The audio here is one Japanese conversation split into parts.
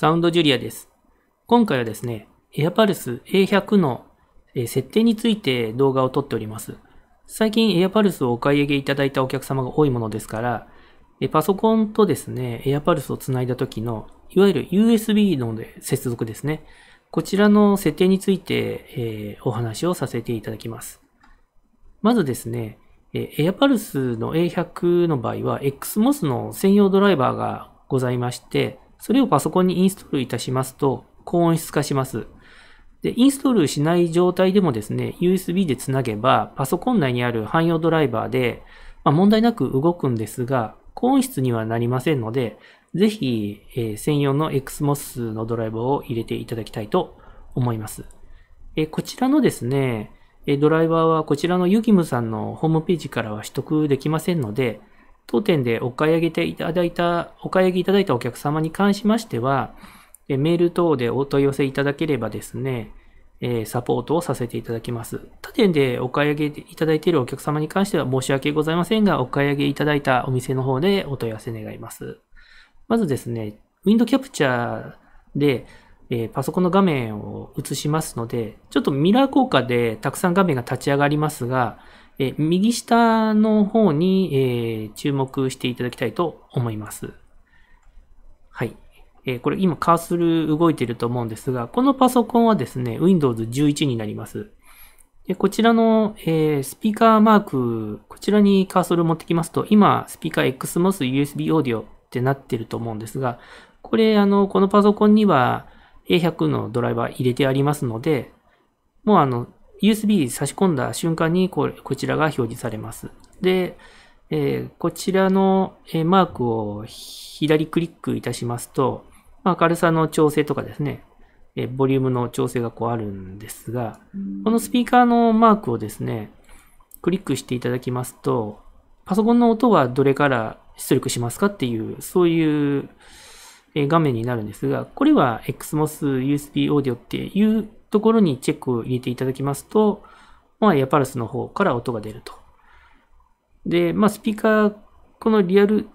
サウンドジュリアです。今回はですね、AirPulse A100 の設定について動画を撮っております。最近 AirPulse をお買い上げいただいたお客様が多いものですから、パソコンとですね、AirPulse をつないだ時の、いわゆる USB の接続ですね。こちらの設定について、えー、お話をさせていただきます。まずですね、AirPulse の A100 の場合は XMOS の専用ドライバーがございまして、それをパソコンにインストールいたしますと、高音質化します。で、インストールしない状態でもですね、USB でつなげば、パソコン内にある汎用ドライバーで、まあ、問題なく動くんですが、高音質にはなりませんので、ぜひ、えー、専用の XMOS のドライバーを入れていただきたいと思います。えー、こちらのですね、えドライバーはこちらのユギムさんのホームページからは取得できませんので、当店でお買い上げていただいた、お買い上げいただいたお客様に関しましては、メール等でお問い合わせいただければですね、サポートをさせていただきます。他店でお買い上げいただいているお客様に関しては申し訳ございませんが、お買い上げいただいたお店の方でお問い合わせ願います。まずですね、ウィンドキャプチャーで、えパソコンの画面を映しますので、ちょっとミラー効果でたくさん画面が立ち上がりますが、え右下の方に、えー、注目していただきたいと思います。はい。えー、これ今カーソル動いてると思うんですが、このパソコンはですね、Windows 11になります。でこちらの、えー、スピーカーマーク、こちらにカーソルを持ってきますと、今、スピーカー XMOS USB オーディオってなってると思うんですが、これ、あの、このパソコンには A100 のドライバー入れてありますので、もうあの、USB 差し込んだ瞬間にここちらが表示されます。で、えー、こちらの、えー、マークを左クリックいたしますと、まあ、明るさの調整とかですね、えー、ボリュームの調整がこうあるんですが、このスピーカーのマークをですね、クリックしていただきますと、パソコンの音はどれから出力しますかっていう、そういう画面になるんですが、これは XMOS USB Audio っていうところにチェックを入れていただきますと、まあ、エアパルスの方から音が出ると。で、まあ、スピーカー、このリアル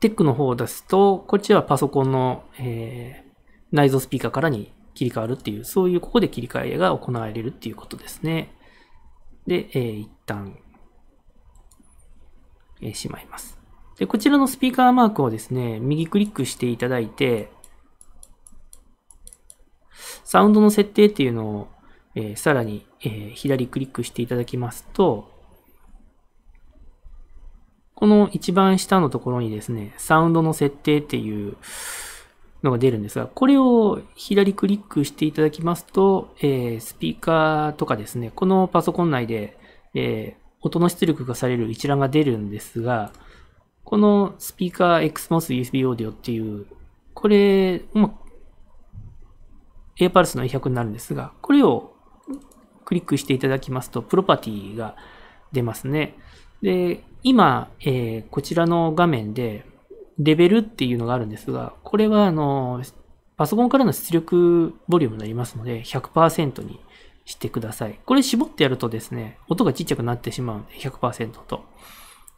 テックの方を出すと、こっちはパソコンの、えー、内蔵スピーカーからに切り替わるっていう、そういうここで切り替えが行われるっていうことですね。で、えー、一旦、えー、しまいます。で、こちらのスピーカーマークをですね、右クリックしていただいて、サウンドの設定っていうのを、えー、さらに、えー、左クリックしていただきますと、この一番下のところにですね、サウンドの設定っていうのが出るんですが、これを左クリックしていただきますと、えー、スピーカーとかですね、このパソコン内で、えー、音の出力がされる一覧が出るんですが、このスピーカー XMOS USB Audio っていう、これ、まあ、A パルスの100になるんですが、これをクリックしていただきますと、プロパティが出ますね。で、今、えー、こちらの画面で、レベルっていうのがあるんですが、これは、あの、パソコンからの出力ボリュームになりますので、100%にしてください。これ絞ってやるとですね、音がちっちゃくなってしまうので、100%と。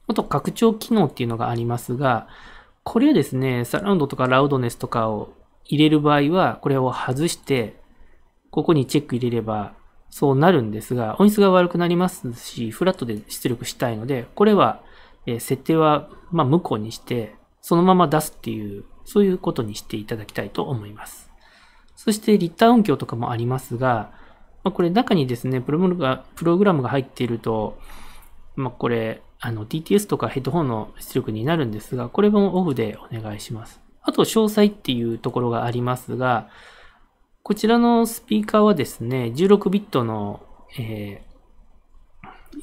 あと、拡張機能っていうのがありますが、これはですね、サラウンドとかラウドネスとかを入れる場合は、これを外して、ここにチェック入れれば、そうなるんですが、音質が悪くなりますし、フラットで出力したいので、これは、え設定は、ま無効にして、そのまま出すっていう、そういうことにしていただきたいと思います。そしてリッター音響とかもありますが、まあ、これ中にですね、プログラプログラムが入っていると、まあ、これ、あの d t s とかヘッドホンの出力になるんですが、これもオフでお願いします。あと、詳細っていうところがありますが、こちらのスピーカーはですね、16ビットの、えー、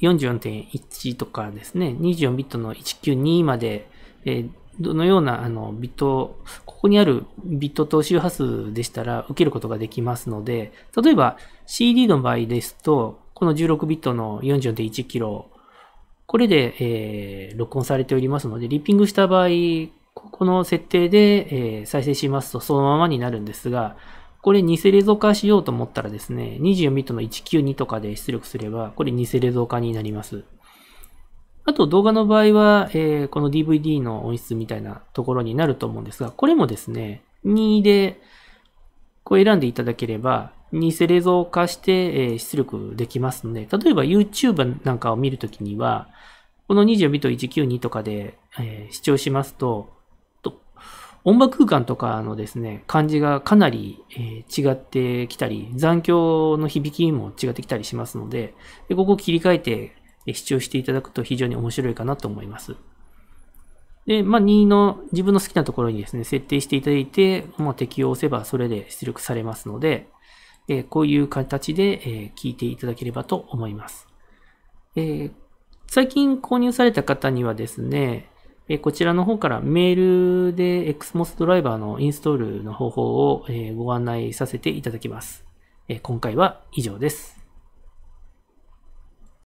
44.1とかですね、24ビットの192まで、えー、どのようなあのビット、ここにあるビットと周波数でしたら受けることができますので、例えば CD の場合ですと、この16ビットの44.1キロ、これで、えー、録音されておりますので、リッピングした場合、この設定で、えー、再生しますとそのままになるんですが、これ偽冷蔵化しようと思ったらですね、24ビットの192とかで出力すれば、これ偽冷蔵化になります。あと動画の場合は、えー、この DVD の音質みたいなところになると思うんですが、これもですね、2で、こう選んでいただければ、偽冷蔵化して、え出力できますので、例えば YouTube なんかを見るときには、この24ビット192とかで、えー、視聴しますと、音楽空間とかのですね、感じがかなり、え違ってきたり、残響の響きも違ってきたりしますので、でここを切り替えて、え視聴していただくと非常に面白いかなと思います。で、まあ、2の自分の好きなところにですね、設定していただいて、まあ、適用を押せばそれで出力されますので、えこういう形で、え聞いていただければと思います。えー、最近購入された方にはですね、えこちらの方からメールで XMOS ドライバーのインストールの方法を、えご案内させていただきます。え今回は以上です。